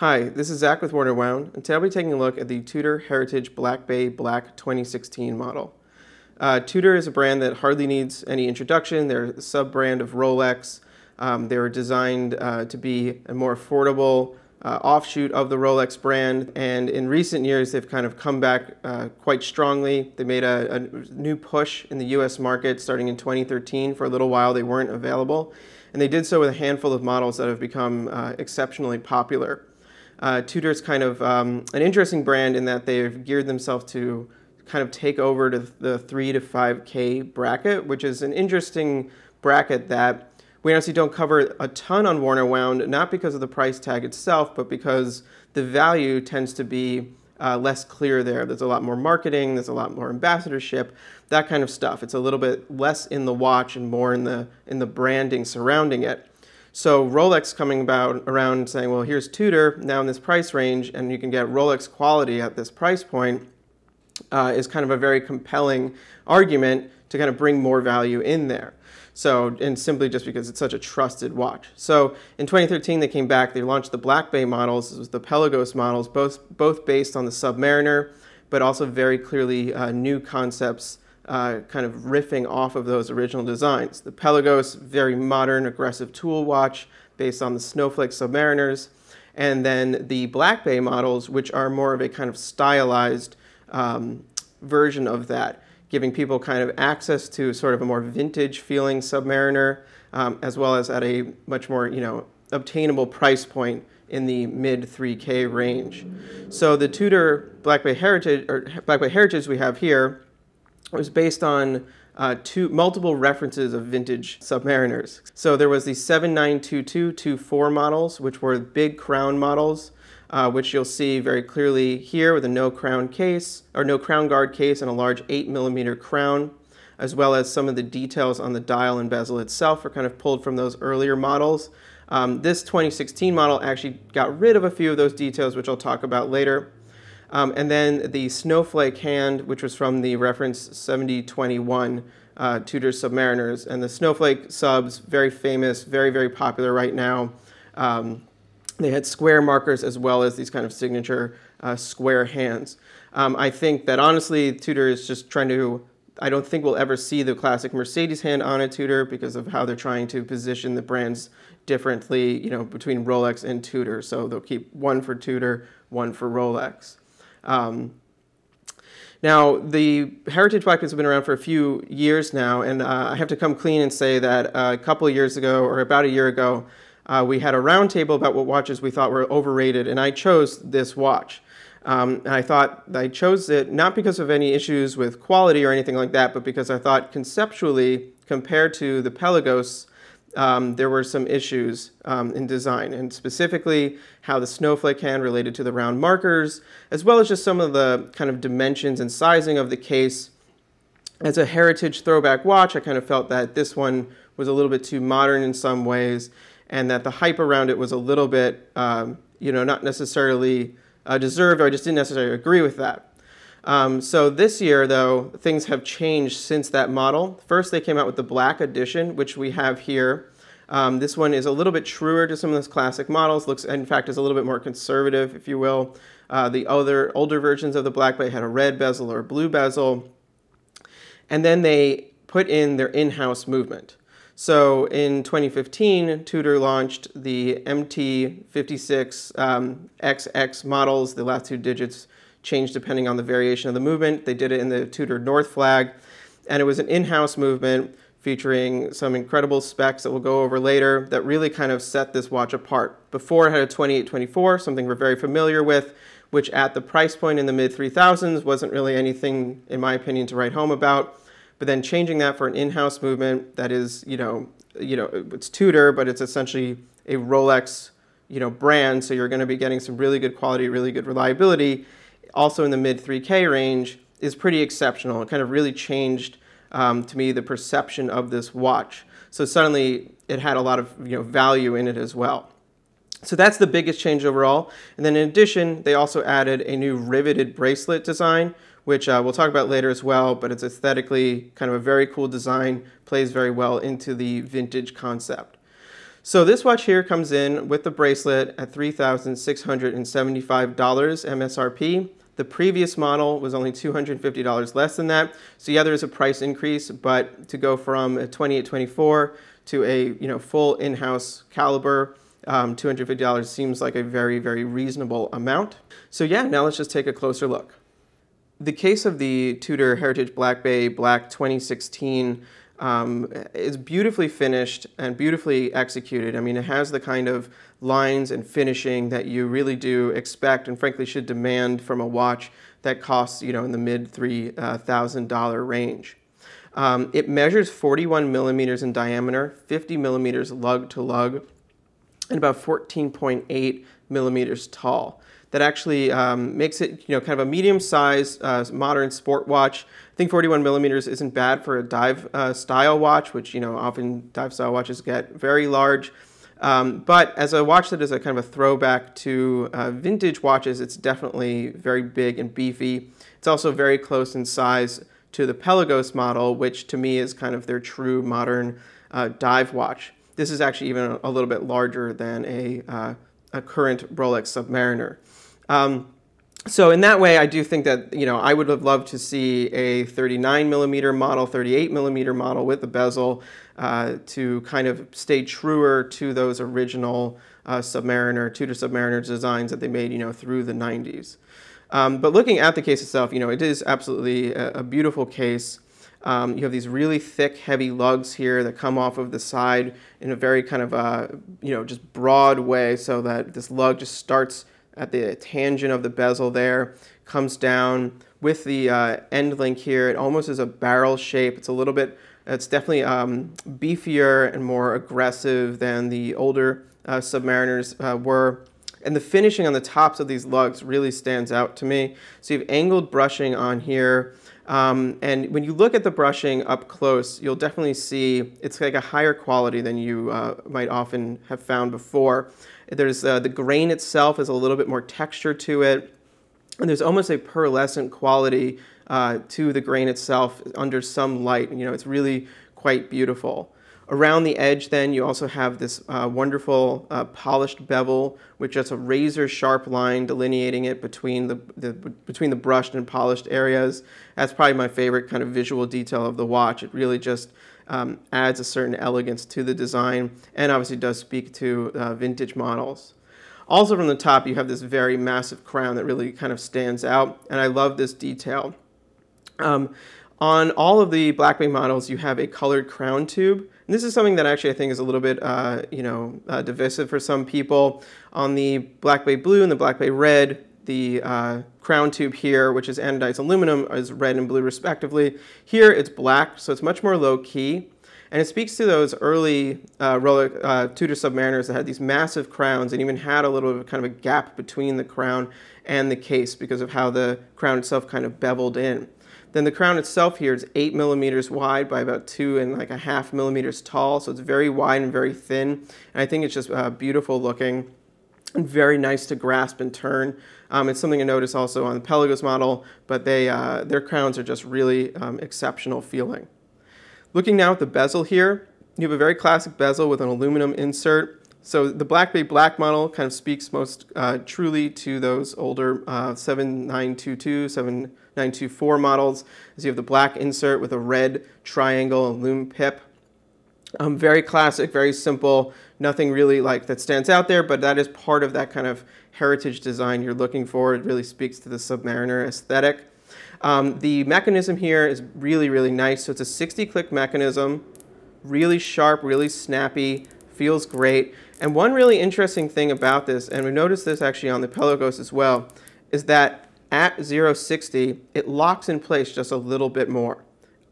Hi, this is Zach with Warner Wound, and today I'll be taking a look at the Tudor Heritage Black Bay Black 2016 model. Uh, Tudor is a brand that hardly needs any introduction. They're a sub-brand of Rolex. Um, they were designed uh, to be a more affordable uh, offshoot of the Rolex brand, and in recent years they've kind of come back uh, quite strongly. They made a, a new push in the US market starting in 2013. For a little while they weren't available, and they did so with a handful of models that have become uh, exceptionally popular uh, Tudor's kind of um, an interesting brand in that they've geared themselves to kind of take over to the three to five k bracket, which is an interesting bracket that we honestly don't cover a ton on Warner Wound, not because of the price tag itself, but because the value tends to be uh, less clear there. There's a lot more marketing, there's a lot more ambassadorship, that kind of stuff. It's a little bit less in the watch and more in the in the branding surrounding it. So Rolex coming about around saying, well, here's Tudor now in this price range, and you can get Rolex quality at this price point, uh, is kind of a very compelling argument to kind of bring more value in there. So, and simply just because it's such a trusted watch. So, in 2013, they came back. They launched the Black Bay models. This was the Pelagos models, both both based on the Submariner, but also very clearly uh, new concepts uh, kind of riffing off of those original designs. The Pelagos, very modern, aggressive tool watch based on the Snowflake Submariners, and then the Black Bay models, which are more of a kind of stylized um, version of that, giving people kind of access to sort of a more vintage feeling Submariner, um, as well as at a much more, you know, obtainable price point in the mid 3K range. So the Tudor Black Bay Heritage, or Black Bay Heritage we have here, it was based on uh, two multiple references of vintage submariners. So there was the 792224 models, which were big crown models, uh, which you'll see very clearly here with a no crown case or no crown guard case and a large eight millimeter crown, as well as some of the details on the dial and bezel itself are kind of pulled from those earlier models. Um, this 2016 model actually got rid of a few of those details, which I'll talk about later. Um, and then the snowflake hand, which was from the reference 7021 uh, Tudor Submariners. And the snowflake subs, very famous, very, very popular right now. Um, they had square markers as well as these kind of signature uh, square hands. Um, I think that honestly, Tudor is just trying to, I don't think we'll ever see the classic Mercedes hand on a Tudor because of how they're trying to position the brands differently, you know, between Rolex and Tudor. So they'll keep one for Tudor, one for Rolex. Um, now, the heritage blackbirds have been around for a few years now, and uh, I have to come clean and say that uh, a couple of years ago, or about a year ago, uh, we had a roundtable about what watches we thought were overrated, and I chose this watch. Um, and I thought I chose it not because of any issues with quality or anything like that, but because I thought conceptually, compared to the Pelagos um, there were some issues um, in design, and specifically how the snowflake hand related to the round markers, as well as just some of the kind of dimensions and sizing of the case. As a heritage throwback watch, I kind of felt that this one was a little bit too modern in some ways, and that the hype around it was a little bit, um, you know, not necessarily uh, deserved, or I just didn't necessarily agree with that. Um, so this year, though, things have changed since that model. First, they came out with the black edition, which we have here. Um, this one is a little bit truer to some of those classic models, looks, in fact, is a little bit more conservative, if you will. Uh, the other older versions of the Black Bay had a red bezel or a blue bezel. And then they put in their in-house movement. So in 2015, Tudor launched the MT56XX um, models, the last two digits change depending on the variation of the movement. They did it in the Tudor North flag, and it was an in-house movement featuring some incredible specs that we'll go over later that really kind of set this watch apart. Before it had a 2824, something we're very familiar with, which at the price point in the mid 3000s wasn't really anything, in my opinion, to write home about. But then changing that for an in-house movement that is, you know, you know, it's Tudor, but it's essentially a Rolex, you know, brand. So you're going to be getting some really good quality, really good reliability also in the mid 3K range, is pretty exceptional. It kind of really changed um, to me the perception of this watch. So suddenly it had a lot of you know, value in it as well. So that's the biggest change overall. And then in addition, they also added a new riveted bracelet design, which uh, we'll talk about later as well, but it's aesthetically kind of a very cool design, plays very well into the vintage concept. So this watch here comes in with the bracelet at $3,675 MSRP. The previous model was only $250 less than that. So yeah, there is a price increase, but to go from a 2824 to a you know full in-house caliber, um, $250 seems like a very, very reasonable amount. So yeah, now let's just take a closer look. The case of the Tudor Heritage Black Bay Black 2016 um, is beautifully finished and beautifully executed. I mean, it has the kind of lines and finishing that you really do expect and frankly should demand from a watch that costs, you know, in the mid $3,000 uh, range. Um, it measures 41 millimeters in diameter, 50 millimeters lug to lug, and about 14.8 millimeters tall that actually um, makes it you know kind of a medium-sized uh, modern sport watch. I think 41 millimeters isn't bad for a dive uh, style watch, which you know often dive style watches get very large. Um, but as a watch that is a kind of a throwback to uh, vintage watches, it's definitely very big and beefy. It's also very close in size to the Pelagos model, which to me is kind of their true modern uh, dive watch. This is actually even a, little bit larger than a, uh, a current Rolex Submariner. Um, so in that way, I do think that, you know, I would have loved to see a 39 millimeter model, 38 millimeter model with the bezel uh, to kind of stay truer to those original uh, Submariner, Tudor Submariner designs that they made, you know, through the 90s. Um, but looking at the case itself, you know, it is absolutely a, a beautiful case. Um, you have these really thick, heavy lugs here that come off of the side in a very kind of, uh, you know, just broad way so that this lug just starts at the tangent of the bezel there, comes down with the uh, end link here. It almost is a barrel shape. It's a little bit, it's definitely um, beefier and more aggressive than the older uh, Submariners uh, were. And the finishing on the tops of these lugs really stands out to me. So you have angled brushing on here. Um, and when you look at the brushing up close, you'll definitely see it's like a higher quality than you uh, might often have found before. There's uh, the grain itself has a little bit more texture to it, and there's almost a pearlescent quality uh, to the grain itself under some light. You know, it's really quite beautiful. Around the edge then you also have this uh, wonderful uh, polished bevel with just a razor sharp line delineating it between the, the, between the brushed and polished areas. That's probably my favorite kind of visual detail of the watch. It really just um, adds a certain elegance to the design and obviously does speak to uh, vintage models. Also from the top, you have this very massive crown that really kind of stands out, and I love this detail. Um, on all of the Bay models, you have a colored crown tube. And this is something that actually I think is a little bit, uh, you know, uh, divisive for some people. On the Black Bay Blue and the Black Bay Red, the uh, crown tube here, which is anodized aluminum, is red and blue respectively. Here it's black, so it's much more low key. And it speaks to those early uh, roller, uh, Tudor submariners that had these massive crowns and even had a little kind of a gap between the crown and the case because of how the crown itself kind of beveled in. Then the crown itself here is eight millimeters wide by about two and like a half millimeters tall. So it's very wide and very thin. And I think it's just uh, beautiful looking and very nice to grasp and turn um, it's something to notice also on the Pelagos model, but they, uh, their crowns are just really um, exceptional feeling. Looking now at the bezel here, you have a very classic bezel with an aluminum insert. So the Black Bay Black model kind of speaks most uh, truly to those older uh, 7922, 7924 models, as you have the black insert with a red triangle and loom pip. Um, very classic, very simple, nothing really like that stands out there, but that is part of that kind of heritage design you're looking for. It really speaks to the Submariner aesthetic. Um, the mechanism here is really, really nice. So it's a 60 click mechanism, really sharp, really snappy, feels great. And one really interesting thing about this, and we noticed this actually on the Pelagos as well, is that at 060, it locks in place just a little bit more.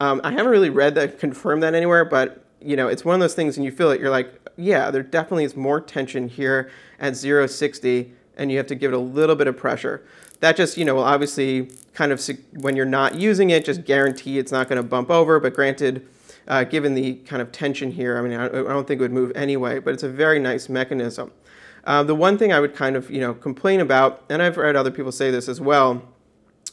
Um, I haven't really read that, confirmed that anywhere, but you know, it's one of those things and you feel it, you're like, yeah, there definitely is more tension here at 60, and you have to give it a little bit of pressure. That just, you know, will obviously kind of, when you're not using it, just guarantee it's not going to bump over. But granted, uh, given the kind of tension here, I mean, I, I, don't think it would move anyway, but it's a very nice mechanism. Uh, the one thing I would kind of, you know, complain about, and I've heard other people say this as well,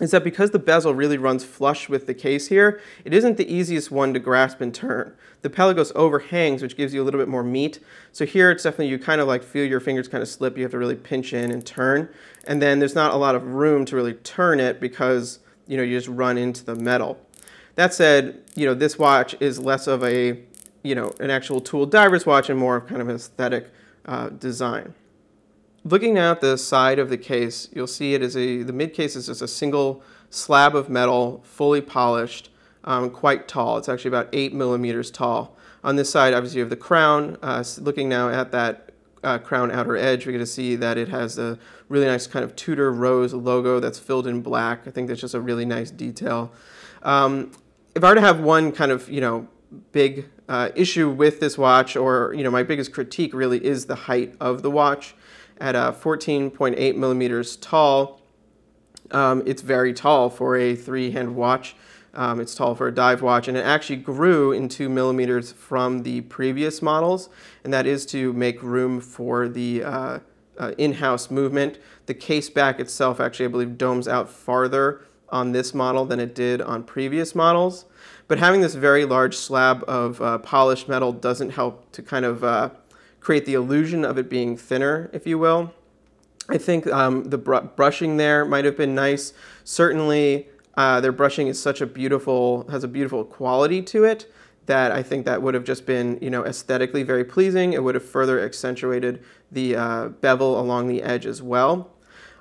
is that because the bezel really runs flush with the case here, it isn't the easiest one to grasp and turn. The pelagos overhangs, which gives you a little bit more meat. So here it's definitely, you kind of like feel your fingers kind of slip. You have to really pinch in and turn. And then there's not a lot of room to really turn it because, you know, you just run into the metal. That said, you know, this watch is less of a, you know, an actual tool diver's watch and more of kind of an aesthetic uh, design looking now at the side of the case, you'll see it is a, the mid case is just a single slab of metal, fully polished, um, quite tall. It's actually about eight millimeters tall. On this side, obviously, you have the crown. Uh, looking now at that uh, crown outer edge, we're going to see that it has a really nice kind of Tudor rose logo that's filled in black. I think that's just a really nice detail. Um, if I were to have one kind of, you know, big uh, issue with this watch or, you know, my biggest critique really is the height of the watch at uh, 14.8 millimeters tall. Um, it's very tall for a three-hand watch. Um, it's tall for a dive watch, and it actually grew in two millimeters from the previous models, and that is to make room for the uh, uh, in-house movement. The case back itself actually, I believe, domes out farther on this model than it did on previous models. But having this very large slab of uh, polished metal doesn't help to kind of uh, create the illusion of it being thinner, if you will. I think um, the br brushing there might have been nice. Certainly, uh, their brushing is such a beautiful, has a beautiful quality to it that I think that would have just been, you know, aesthetically very pleasing. It would have further accentuated the uh, bevel along the edge as well.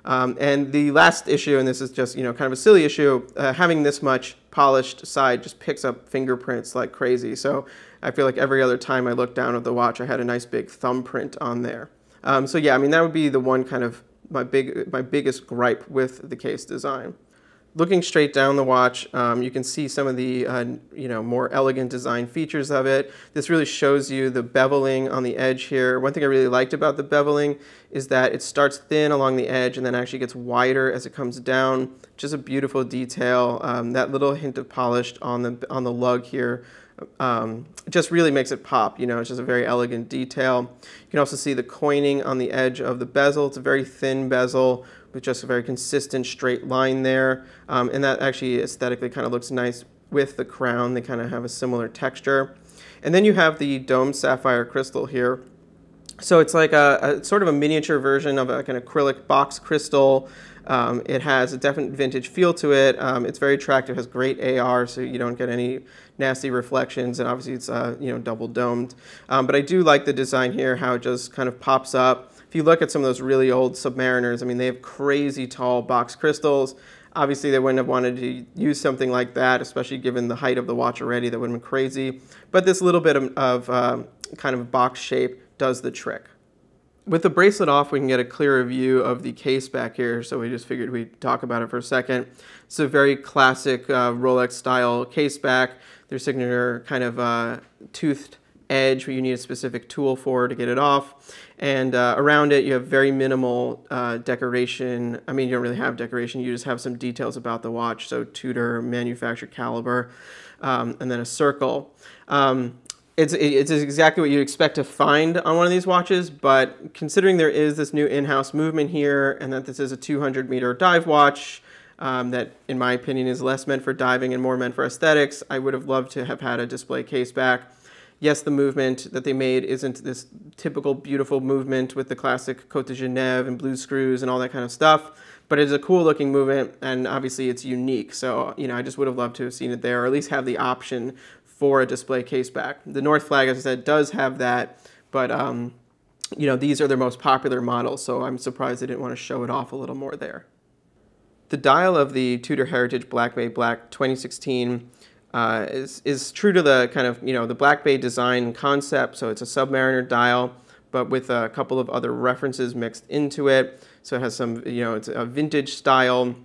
Um, and the last issue, and this is just, you know, kind of a silly issue, uh, having this much polished side just picks up fingerprints like crazy. So I feel like every other time I looked down at the watch, I had a nice big thumbprint on there. Um, so yeah, I mean, that would be the one kind of my, big, my biggest gripe with the case design. Looking straight down the watch, um, you can see some of the uh, you know more elegant design features of it. This really shows you the beveling on the edge here. One thing I really liked about the beveling is that it starts thin along the edge and then actually gets wider as it comes down. Just a beautiful detail. Um, that little hint of polished on the on the lug here um, just really makes it pop. You know, it's just a very elegant detail. You can also see the coining on the edge of the bezel. It's a very thin bezel with just a very consistent straight line there. Um, and that actually aesthetically kind of looks nice with the crown. They kind of have a similar texture. And then you have the domed sapphire crystal here. So it's like a, a sort of a miniature version of like an acrylic box crystal um, it has a definite vintage feel to it. Um, it's very attractive, has great AR, so you don't get any nasty reflections, and obviously it's uh, you know double domed. Um, but I do like the design here, how it just kind of pops up. If you look at some of those really old Submariners, I mean, they have crazy tall box crystals. Obviously, they wouldn't have wanted to use something like that, especially given the height of the watch already. That would have been crazy. But this little bit of, of um, kind of box shape does the trick. With the bracelet off, we can get a clearer view of the case back here, so we just figured we'd talk about it for a second. It's a very classic uh, Rolex-style case back. Their signature kind of uh, toothed edge where you need a specific tool for to get it off. And uh, around it, you have very minimal uh, decoration. I mean, you don't really have decoration. You just have some details about the watch. So Tudor, manufactured caliber, um, and then a circle. Um, it's it's exactly what you'd expect to find on one of these watches, but considering there is this new in-house movement here and that this is a 200 meter dive watch um, that, in my opinion, is less meant for diving and more meant for aesthetics, I would have loved to have had a display case back. Yes, the movement that they made isn't this typical beautiful movement with the classic Cote de Genève and blue screws and all that kind of stuff, but it's a cool looking movement and obviously it's unique. So, you know, I just would have loved to have seen it there or at least have the option for a display case back. The North flag, as I said, does have that, but um, you know, these are their most popular models, so I'm surprised they didn't want to show it off a little more there. The dial of the Tudor Heritage Black Bay Black 2016 uh, is, is true to the kind of, you know, the Black Bay design concept, so it's a Submariner dial, but with a couple of other references mixed into it. So it has some, you know, it's a vintage style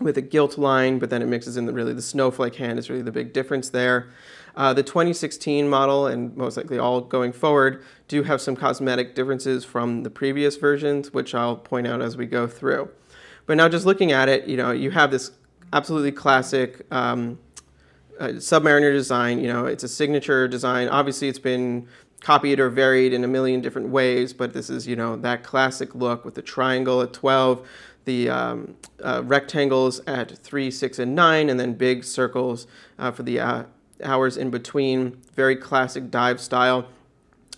with a gilt line, but then it mixes in the, really the snowflake hand is really the big difference there. Uh, the 2016 model, and most likely all going forward, do have some cosmetic differences from the previous versions, which I'll point out as we go through. But now just looking at it, you know, you have this absolutely classic um, uh, Submariner design. You know, it's a signature design. Obviously, it's been copied or varied in a million different ways, but this is, you know, that classic look with the triangle at 12, the um, uh, rectangles at 3, 6, and 9, and then big circles uh, for the uh, hours in between, very classic dive style.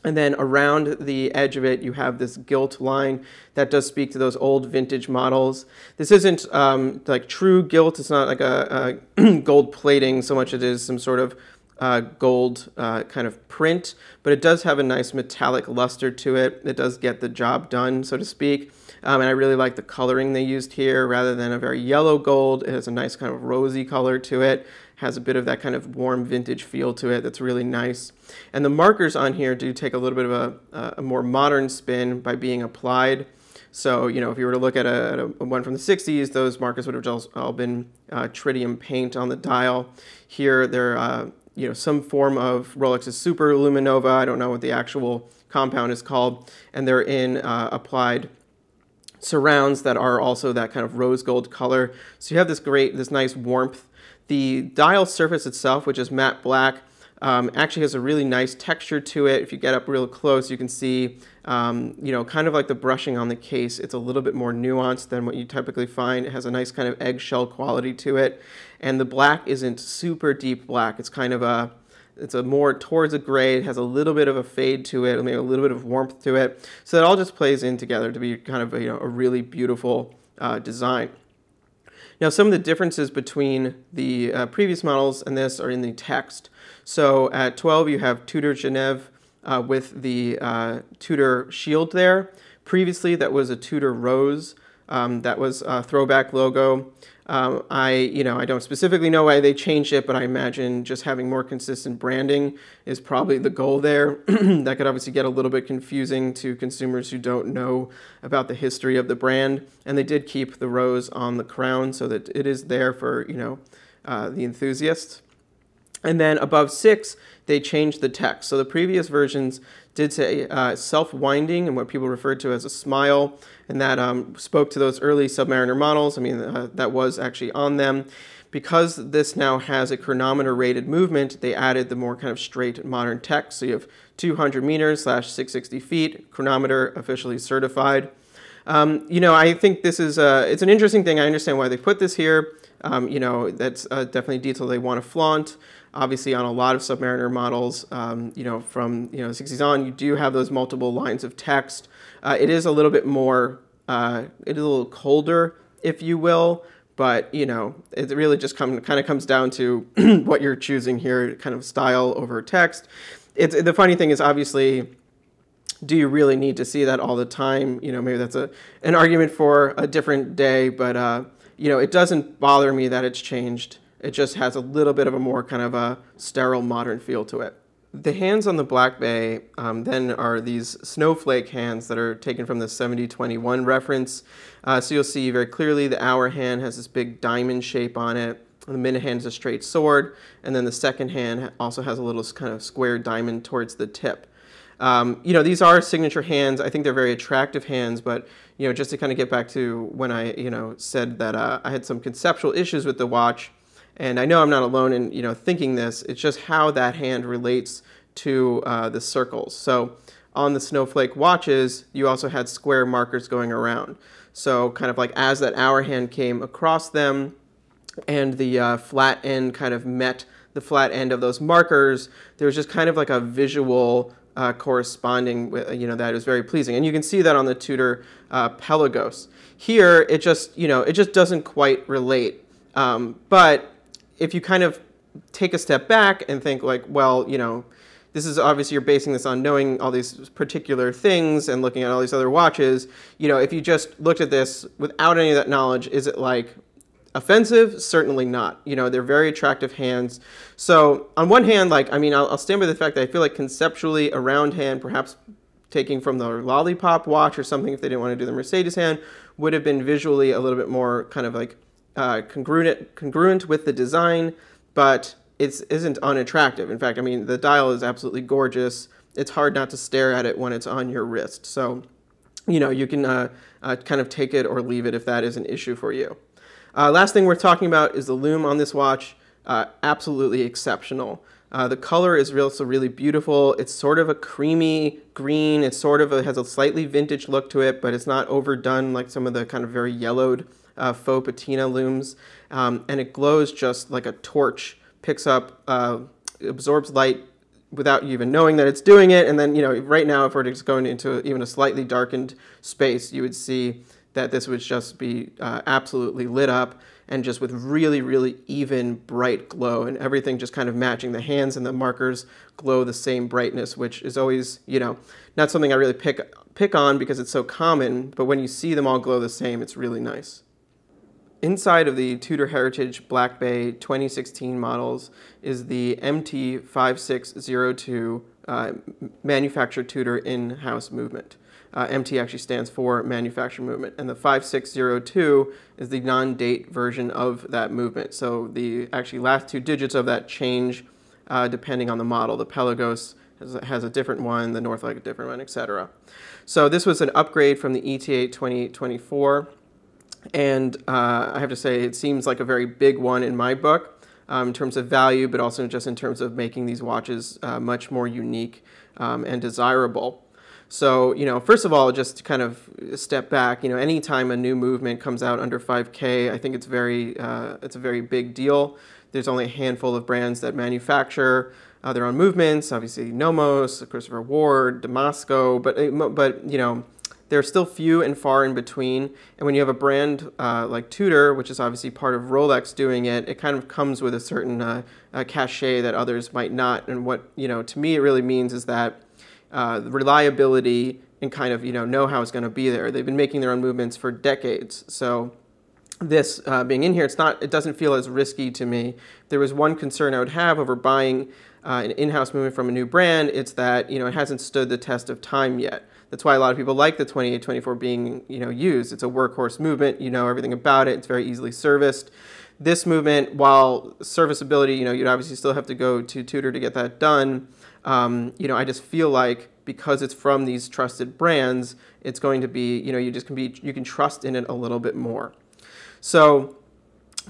And then around the edge of it, you have this gilt line that does speak to those old vintage models. This isn't um, like true gilt. It's not like a, a gold plating so much it is some sort of uh, gold uh, kind of print, but it does have a nice metallic luster to it. It does get the job done, so to speak. Um, and I really like the coloring they used here. Rather than a very yellow gold, it has a nice kind of rosy color to it has a bit of that kind of warm vintage feel to it that's really nice. And the markers on here do take a little bit of a, a more modern spin by being applied. So, you know, if you were to look at a, at a one from the 60s, those markers would have all been uh, tritium paint on the dial. Here, they're, uh, you know, some form of Rolex's Super Luminova. I don't know what the actual compound is called. And they're in uh, applied surrounds that are also that kind of rose gold color. So you have this great, this nice warmth the dial surface itself, which is matte black, um, actually has a really nice texture to it. If you get up real close, you can see, um, you know, kind of like the brushing on the case, it's a little bit more nuanced than what you typically find. It has a nice kind of eggshell quality to it. And the black isn't super deep black. It's kind of a, it's a more towards a gray. It has a little bit of a fade to it, maybe a little bit of warmth to it. So it all just plays in together to be kind of, a, you know, a really beautiful uh, design. Now some of the differences between the uh, previous models and this are in the text. So at 12 you have Tudor Geneve uh, with the uh, Tudor shield there. Previously that was a Tudor rose. Um, that was a throwback logo. Um, I, you know, I don't specifically know why they changed it, but I imagine just having more consistent branding is probably the goal there. that could obviously get a little bit confusing to consumers who don't know about the history of the brand. And they did keep the rose on the crown so that it is there for, you know, uh, the enthusiasts. And then above six, they changed the text. So the previous versions did say uh, self-winding and what people referred to as a smile, and that um, spoke to those early Submariner models. I mean, uh, that was actually on them. Because this now has a chronometer rated movement, they added the more kind of straight modern tech. So you have 200 meters slash 660 feet, chronometer officially certified. Um, you know, I think this is a, uh, it's an interesting thing. I understand why they put this here. Um, you know, that's uh, definitely detail they want to flaunt obviously on a lot of Submariner models, um, you know, from you know 60s on, you do have those multiple lines of text. Uh, it is a little bit more, uh, it is a little colder, if you will. But you know, it really just come, kind of comes down to what you're choosing here, kind of style over text. It's the funny thing is obviously do you really need to see that all the time? You know, maybe that's a an argument for a different day, but uh, you know, it doesn't bother me that it's changed it just has a little bit of a more kind of a sterile modern feel to it. The hands on the Black Bay um, then are these snowflake hands that are taken from the 7021 reference. Uh, so you'll see very clearly the hour hand has this big diamond shape on it. The minute hand is a straight sword, and then the second hand also has a little kind of square diamond towards the tip. Um, you know, these are signature hands. I think they're very attractive hands, but, you know, just to kind of get back to when I, you know, said that uh, I had some conceptual issues with the watch, and I know I'm not alone in you know thinking this. It's just how that hand relates to uh, the circles. So on the snowflake watches, you also had square markers going around. So kind of like as that hour hand came across them, and the uh, flat end kind of met the flat end of those markers, there was just kind of like a visual uh, corresponding, with, you know, that is very pleasing. And you can see that on the Tudor uh, Pelagos. Here, it just, you know, it just doesn't quite relate. Um, but if you kind of take a step back and think like, well, you know, this is obviously you're basing this on knowing all these particular things and looking at all these other watches. You know, if you just looked at this without any of that knowledge, is it like offensive? Certainly not. You know, they're very attractive hands. So on one hand, like, I mean, I'll, I'll stand by the fact that I feel like conceptually a round hand, perhaps taking from the lollipop watch or something if they didn't want to do the Mercedes hand, would have been visually a little bit more kind of like uh, congruent congruent with the design, but it isn't unattractive. In fact, I mean the dial is absolutely gorgeous. It's hard not to stare at it when it's on your wrist. So, you know, you can uh, uh, kind of take it or leave it if that is an issue for you. Uh, last thing we're talking about is the lume on this watch. Uh, absolutely exceptional. the color is real, so really beautiful. It's sort of a creamy green. It's sort of a, has a slightly vintage look to it, but it's not overdone like some of the kind of very yellowed uh, faux patina looms, um, and it glows just like a torch, picks up, uh, absorbs light without you even knowing that it's doing it, and then, you know, right now if we're just going into even a slightly darkened space, you would see that this would just be uh, absolutely lit up and just with really, really even bright glow and everything just kind of matching the hands and the markers glow the same brightness, which is always, you know, not something I really pick, pick on because it's so common, but when you see them all glow the same, it's really nice. Inside of the Tudor Heritage Black Bay 2016 models is the MT5602 uh, Tudor In-House Movement. Uh, MT actually stands for Manufacture Movement, and the 5602 is the non-date version of that movement. So the actually last two digits of that change uh, depending on the model. The Pelagos has, has a different one, the Northlake a different one, etc. So this was an upgrade from the ETA 2824. And uh, I have to say, it seems like a very big one in my book um, in terms of value, but also just in terms of making these watches uh, much more unique um, and desirable. So, you know, first of all, just to kind of step back, you know, anytime a new movement comes out under 5K, I think it's very, uh, it's a very big deal. There's only a handful of brands that manufacture uh, their own movements, obviously Nomos, Christopher Ward, Damasco, but, but, you know, they're still few and far in between. And when you have a brand uh, like Tudor, which is obviously part of Rolex doing it, it kind of comes with a certain uh, cachet that others might not. And what, you know, to me it really means is that uh, reliability and kind of, you know, know-how is going to be there. They've been making their own movements for decades. So this uh, being in here, it's not, it doesn't feel as risky to me. there was one concern I would have over buying uh, an in-house movement from a new brand. It's that, you know, it hasn't stood the test of time yet. That's why a lot of people like the 2824 being you know used. It's a workhorse movement. You know everything about it. It's very easily serviced. This movement, while serviceability, you know, you'd obviously still have to go to Tutor to get that done. Um, you know, I just feel like because it's from these trusted brands, it's going to be, you know, you just can be, you can trust in it a little bit more. So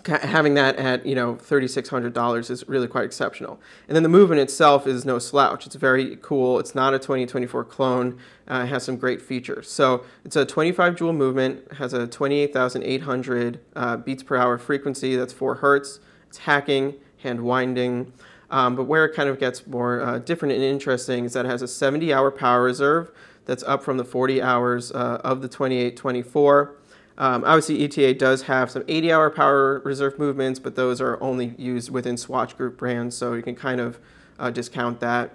having that at you know $3600 is really quite exceptional and then the movement itself is no slouch it's very cool it's not a 2024 clone uh, it has some great features so it's a 25 joule movement has a 28800 uh, beats per hour frequency that's 4 hertz it's hacking hand winding um, but where it kind of gets more uh, different and interesting is that it has a 70 hour power reserve that's up from the 40 hours uh, of the 2824 um, obviously, ETA does have some 80-hour power reserve movements, but those are only used within Swatch Group brands, so you can kind of uh, discount that.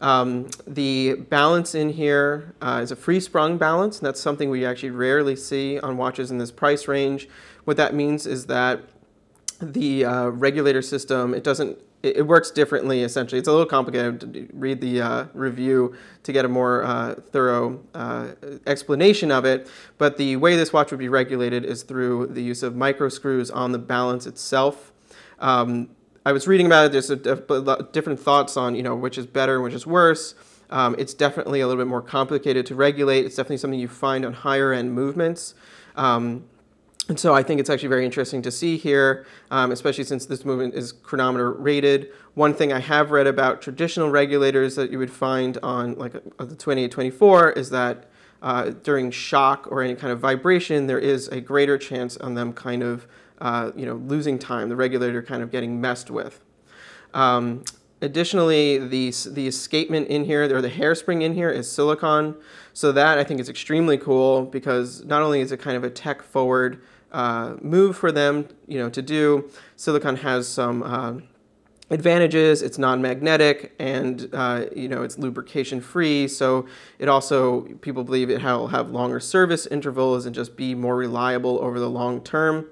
Um, the balance in here uh, is a free sprung balance, and that's something we actually rarely see on watches in this price range. What that means is that the uh, regulator system, it doesn't it, it, works differently. Essentially, it's a little complicated to read the uh, review to get a more uh, thorough uh, explanation of it. But the way this watch would be regulated is through the use of micro screws on the balance itself. Um, I was reading about it. There's a, different thoughts on you know which is better and which is worse. Um, it's definitely a little bit more complicated to regulate. It's definitely something you find on higher end movements. Um, and so I think it's actually very interesting to see here, um, especially since this movement is chronometer rated. One thing I have read about traditional regulators that you would find on like a, uh, the 2824 is that uh, during shock or any kind of vibration, there is a greater chance on them kind of uh, you know losing time, the regulator kind of getting messed with. Um, Additionally, the, the escapement in here, or the hairspring in here, is silicon. So that I think is extremely cool because not only is it kind of a tech forward uh, move for them, you know, to do. Silicon has some uh, advantages. It's non-magnetic, and uh, you know, it's lubrication-free. So it also people believe it will have longer service intervals and just be more reliable over the long term.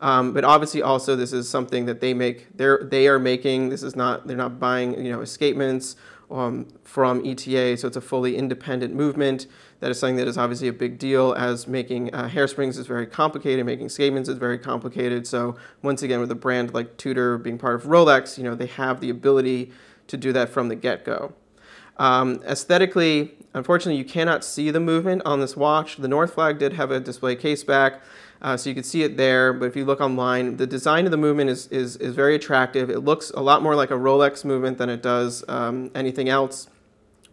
Um, but obviously, also this is something that they make. They're they are making. This is not they're not buying you know escapements um, from ETA. So it's a fully independent movement. That is something that is obviously a big deal as making uh, hairsprings is very complicated, making escapements is very complicated. So once again, with a brand like Tudor being part of Rolex, you know, they have the ability to do that from the get-go. Um, aesthetically, unfortunately, you cannot see the movement on this watch. The North flag did have a display case back, uh, so you could see it there, but if you look online, the design of the movement is, is, is very attractive. It looks a lot more like a Rolex movement than it does um, anything else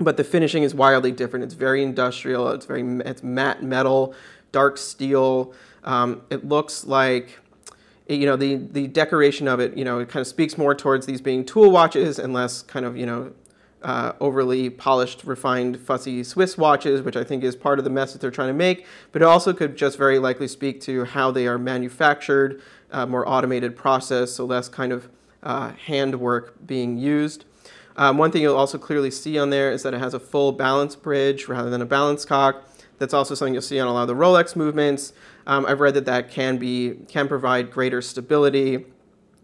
but the finishing is wildly different. It's very industrial. It's very it's matte metal, dark steel. Um, it looks like you know the the decoration of it. You know it kind of speaks more towards these being tool watches and less kind of you know. Uh, overly polished, refined, fussy Swiss watches, which I think is part of the mess that they're trying to make, but it also could just very likely speak to how they are manufactured, uh, more automated process, so less kind of uh, handwork being used. Um, one thing you'll also clearly see on there is that it has a full balance bridge rather than a balance cock. That's also something you'll see on a lot of the Rolex movements. Um, I've read that that can be can provide greater stability.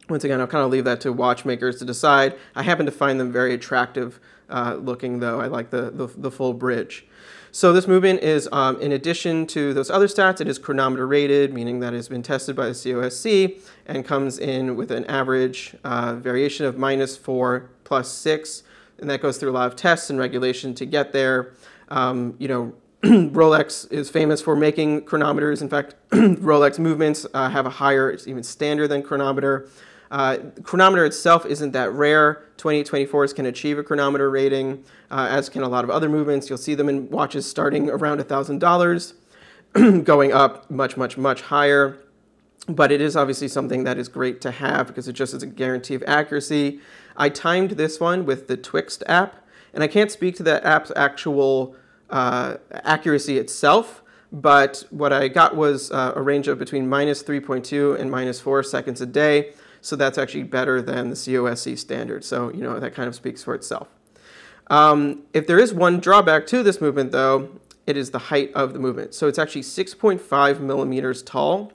Once again, I'll kind of leave that to watchmakers to decide. I happen to find them very attractive uh, looking though. I like the, the, the, full bridge. So this movement is, um, in addition to those other stats, it is chronometer rated, meaning that it's been tested by the COSC and comes in with an average uh, variation of minus four plus six, and that goes through a lot of tests and regulation to get there. Um, you know, Rolex is famous for making chronometers. In fact, Rolex movements uh, have a higher, it's even standard than chronometer. Uh, chronometer itself isn't that rare. Twenty twenty fours can achieve a chronometer rating, uh, as can a lot of other movements. You'll see them in watches starting around $1,000, going up much, much, much higher. But it is obviously something that is great to have because it just is a guarantee of accuracy. I timed this one with the Twixt app, and I can't speak to the app's actual uh, accuracy itself, but what I got was uh, a range of between minus 3.2 and minus 4 seconds a day, so that's actually better than the COSC standard, so you know that kind of speaks for itself. Um, if there is one drawback to this movement though, it is the height of the movement. So it's actually 6.5 millimeters tall,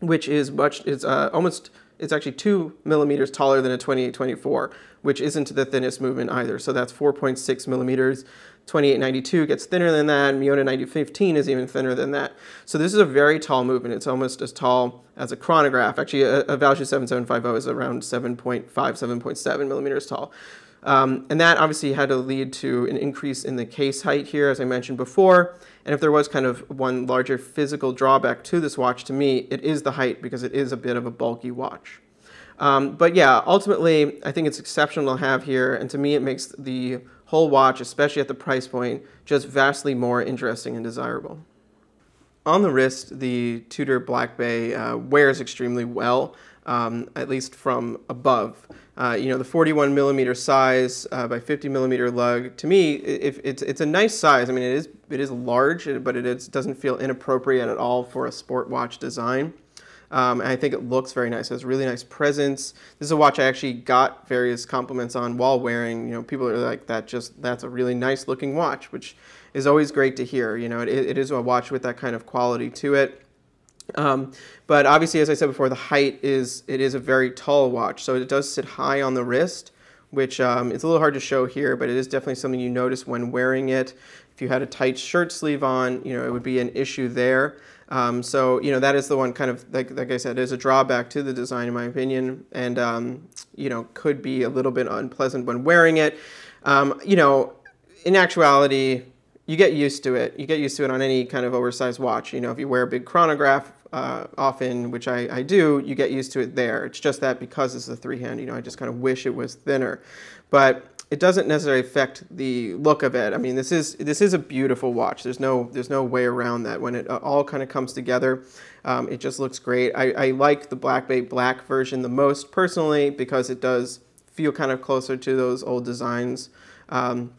which is much, it's uh, almost it's actually two millimeters taller than a 2824, which isn't the thinnest movement either. So that's 4.6 millimeters. 2892 gets thinner than that. Miona 9015 is even thinner than that. So this is a very tall movement. It's almost as tall as a chronograph. Actually, a, a 7750 is around 7.5, 7.7 millimeters tall. Um, and that obviously had to lead to an increase in the case height here, as I mentioned before. And if there was kind of one larger physical drawback to this watch, to me, it is the height because it is a bit of a bulky watch. Um, but yeah, ultimately, I think it's exceptional to have here. And to me, it makes the whole watch, especially at the price point, just vastly more interesting and desirable. On the wrist, the Tudor Black Bay uh, wears extremely well um, at least from above. Uh, you know, the 41 millimeter size uh, by 50 millimeter lug, to me, if it's, it's a nice size. I mean, it is, it is large, but it is, doesn't feel inappropriate at all for a sport watch design. Um, and I think it looks very nice. It has really nice presence. This is a watch I actually got various compliments on while wearing. You know, people are like, that just, that's a really nice looking watch, which is always great to hear. You know, it, it is a watch with that kind of quality to it. Um, but obviously, as I said before, the height is, it is a very tall watch. So it does sit high on the wrist, which um, it's a little hard to show here, but it is definitely something you notice when wearing it. If you had a tight shirt sleeve on, you know, it would be an issue there. Um, so, you know, that is the one kind of, like, like I said, is a drawback to the design in my opinion, and, um, you know, could be a little bit unpleasant when wearing it. Um, you know, in actuality, you get used to it. You get used to it on any kind of oversized watch. You know, if you wear a big chronograph, uh, often, which I, I, do, you get used to it there. It's just that because it's a three hand, you know, I just kind of wish it was thinner. But it doesn't necessarily affect the look of it. I mean, this is this is a beautiful watch. There's no there's no way around that. When it uh, all kind of comes together, um, it just looks great. I, I like the Black Bay Black version the most personally because it does feel kind of closer to those old designs. Um,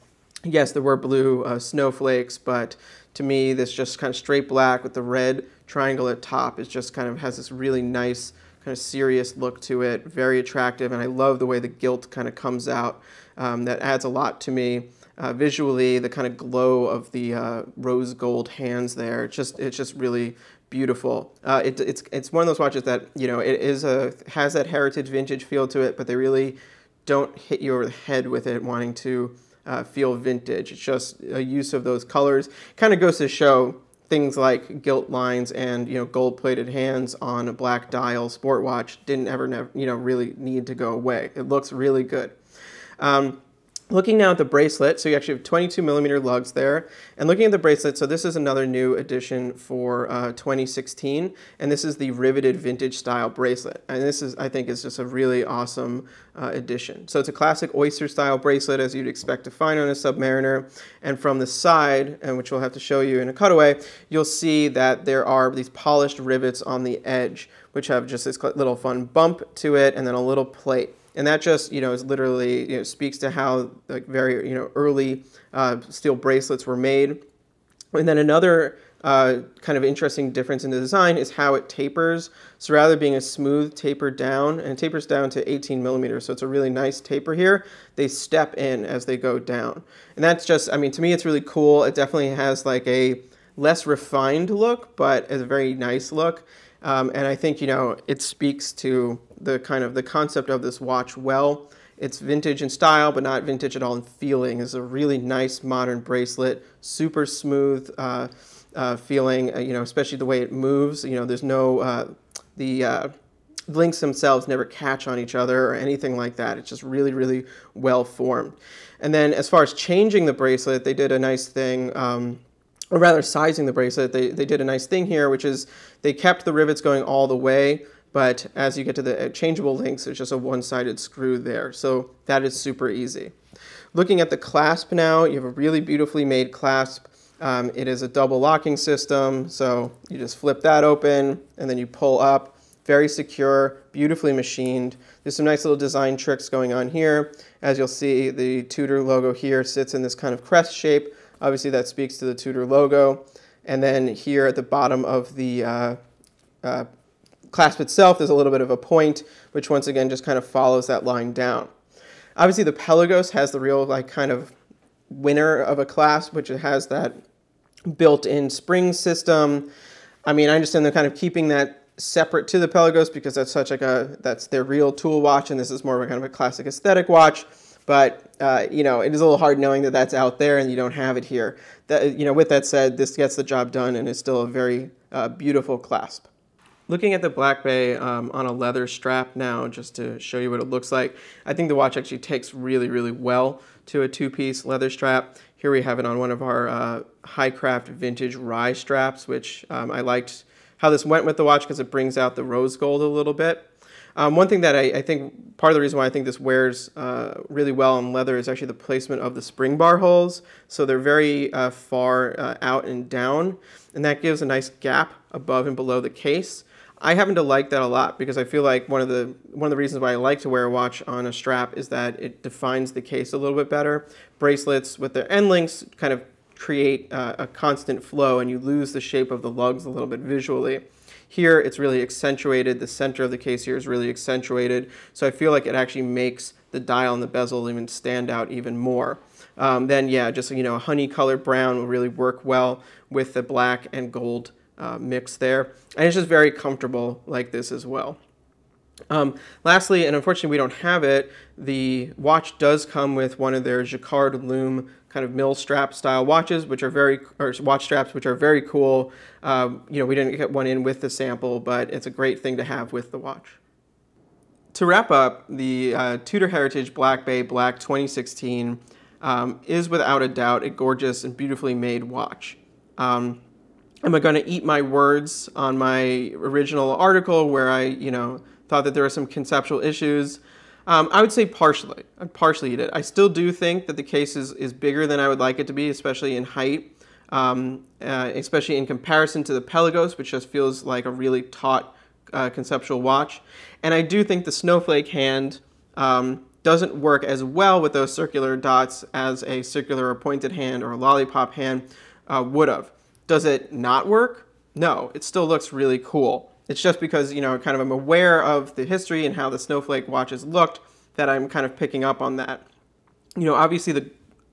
yes, there were blue uh, snowflakes, but to me, this just kind of straight black with the red triangle at top is just kind of has this really nice kind of serious look to it, very attractive, and I love the way the gilt kind of comes out. Um, that adds a lot to me. Uh, visually, the kind of glow of the uh, rose gold hands there, it's just, it's just really beautiful. Uh, it, it's, it's one of those watches that, you know, it is a, has that heritage vintage feel to it, but they really don't hit you over the head with it wanting to uh, feel vintage. It's just a use of those colors. Kind of goes to show things like gilt lines and you know gold-plated hands on a black dial sport watch didn't ever you know really need to go away. It looks really good. Um, Looking now at the bracelet, so you actually have 22 millimeter lugs there. And looking at the bracelet, so this is another new addition for uh, 2016, and this is the riveted vintage style bracelet. And this is, I think, is just a really awesome uh, addition. So it's a classic oyster style bracelet, as you'd expect to find on a Submariner. And from the side, and which we'll have to show you in a cutaway, you'll see that there are these polished rivets on the edge, which have just this little fun bump to it, and then a little plate and that just you know is literally you know, speaks to how like very you know early uh, steel bracelets were made. And then another uh, kind of interesting difference in the design is how it tapers. So rather than being a smooth taper down, and it tapers down to 18 millimeters, so it's a really nice taper here, they step in as they go down. And that's just, I mean, to me it's really cool. It definitely has like a less refined look, but it's a very nice look. Um, and I think, you know, it speaks to the kind of the concept of this watch well. It's vintage in style, but not vintage at all in feeling. It's a really nice modern bracelet, super smooth uh, uh, feeling, uh, you know, especially the way it moves. You know, there's no, uh, the uh, links themselves never catch on each other or anything like that. It's just really, really well formed. And then as far as changing the bracelet, they did a nice thing. Um, or rather sizing the bracelet, they, they did a nice thing here, which is they kept the rivets going all the way, but as you get to the changeable links, it's just a one-sided screw there. So that is super easy. Looking at the clasp now, you have a really beautifully made clasp. Um, it is a double locking system, so you just flip that open and then you pull up. Very secure, beautifully machined. There's some nice little design tricks going on here. As you'll see, the Tudor logo here sits in this kind of crest shape, Obviously that speaks to the Tudor logo. And then here at the bottom of the uh, uh, clasp itself, there's a little bit of a point, which once again just kind of follows that line down. Obviously the Pelagos has the real like kind of winner of a clasp, which it has that built-in spring system. I mean, I understand they're kind of keeping that separate to the Pelagos because that's such like a, that's their real tool watch and this is more of a kind of a classic aesthetic watch but uh, you know it is a little hard knowing that that's out there and you don't have it here. That, you know, with that said, this gets the job done and is still a very uh, beautiful clasp. Looking at the Black Bay um, on a leather strap now, just to show you what it looks like, I think the watch actually takes really, really well to a two-piece leather strap. Here we have it on one of our uh, Highcraft vintage rye straps, which um, I liked how this went with the watch because it brings out the rose gold a little bit. Um, one thing that I, I, think part of the reason why I think this wears uh, really well on leather is actually the placement of the spring bar holes. So they're very uh, far uh, out and down, and that gives a nice gap above and below the case. I happen to like that a lot because I feel like one of the one of the reasons why I like to wear a watch on a strap is that it defines the case a little bit better. Bracelets with their end links kind of create uh, a constant flow and you lose the shape of the lugs a little bit visually. Here, it's really accentuated. The center of the case here is really accentuated. So I feel like it actually makes the dial and the bezel even stand out even more. Um, then yeah, just you know, a honey colored brown will really work well with the black and gold uh, mix there. And it's just very comfortable like this as well. Um, lastly, and unfortunately we don't have it, the watch does come with one of their Jacquard Loom kind of mill strap style watches, which are very, or watch straps, which are very cool. Um, you know, we didn't get one in with the sample, but it's a great thing to have with the watch. To wrap up, the uh, Tudor Heritage Black Bay Black 2016 um, is without a doubt a gorgeous and beautifully made watch. Um, am I going to eat my words on my original article where I, you know, thought that there were some conceptual issues? Um, I would say partially. i partially eat it. I still do think that the case is, is bigger than I would like it to be, especially in height, um, uh, especially in comparison to the Pelagos, which just feels like a really taut uh, conceptual watch. And I do think the snowflake hand um, doesn't work as well with those circular dots as a circular or pointed hand or a lollipop hand uh, would have. Does it not work? No, it still looks really cool. It's just because, you know, kind of I'm aware of the history and how the snowflake watches looked that I'm kind of picking up on that. You know, obviously the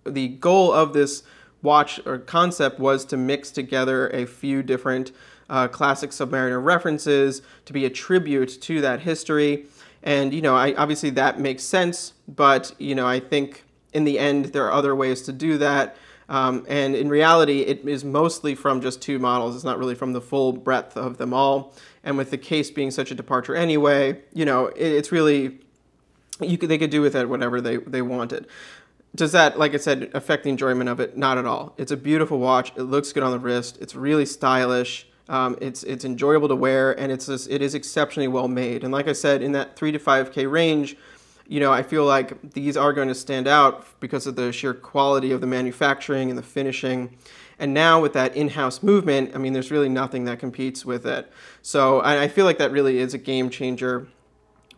the goal of this watch or concept was to mix together a few different uh, classic Submariner references to be a tribute to that history. And, you know, I, obviously that makes sense, but, you know, I think in the end there are other ways to do that. Um, and in reality, it is mostly from just two models. It's not really from the full breadth of them all and with the case being such a departure anyway, you know, it, it's really you could, they could do with it whatever they they wanted. Does that, like I said, affect the enjoyment of it? Not at all. It's a beautiful watch. It looks good on the wrist. It's really stylish. Um, it's it's enjoyable to wear, and it's just, it is exceptionally well made. And like I said, in that three to five k range, you know I feel like these are going to stand out because of the sheer quality of the manufacturing and the finishing. And now with that in-house movement, I mean, there's really nothing that competes with it. So I, feel like that really is a game changer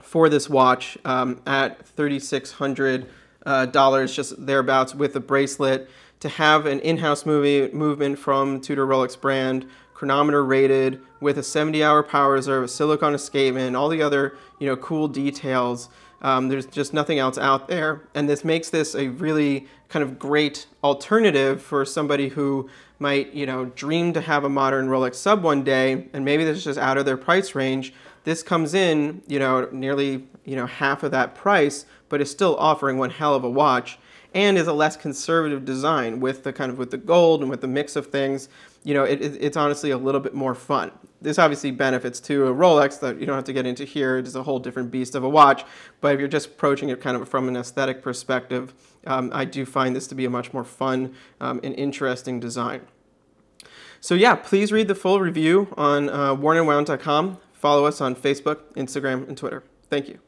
for this watch um, at 3,600 uh, dollars, just thereabouts, with a bracelet. To have an in-house movie movement from Tudor Rolex brand, chronometer rated, with a 70-hour power reserve, a silicon escapement, all the other you know cool details. Um, there's just nothing else out there. And this makes this a really kind of great alternative for somebody who might, you know, dream to have a modern Rolex sub one day, and maybe this is just out of their price range. This comes in, you know, nearly, you know, half of that price, but is still offering one hell of a watch and is a less conservative design with the kind of with the gold and with the mix of things you know it, it, it's honestly a little bit more fun there's obviously benefits to a Rolex that you don't have to get into here. It is a whole different beast of a watch. But if you're just approaching it kind of from an aesthetic perspective, um, I do find this to be a much more fun um, and interesting design. So yeah, please read the full review on uh, wornandwound.com. Follow us on Facebook, Instagram, and Twitter. Thank you.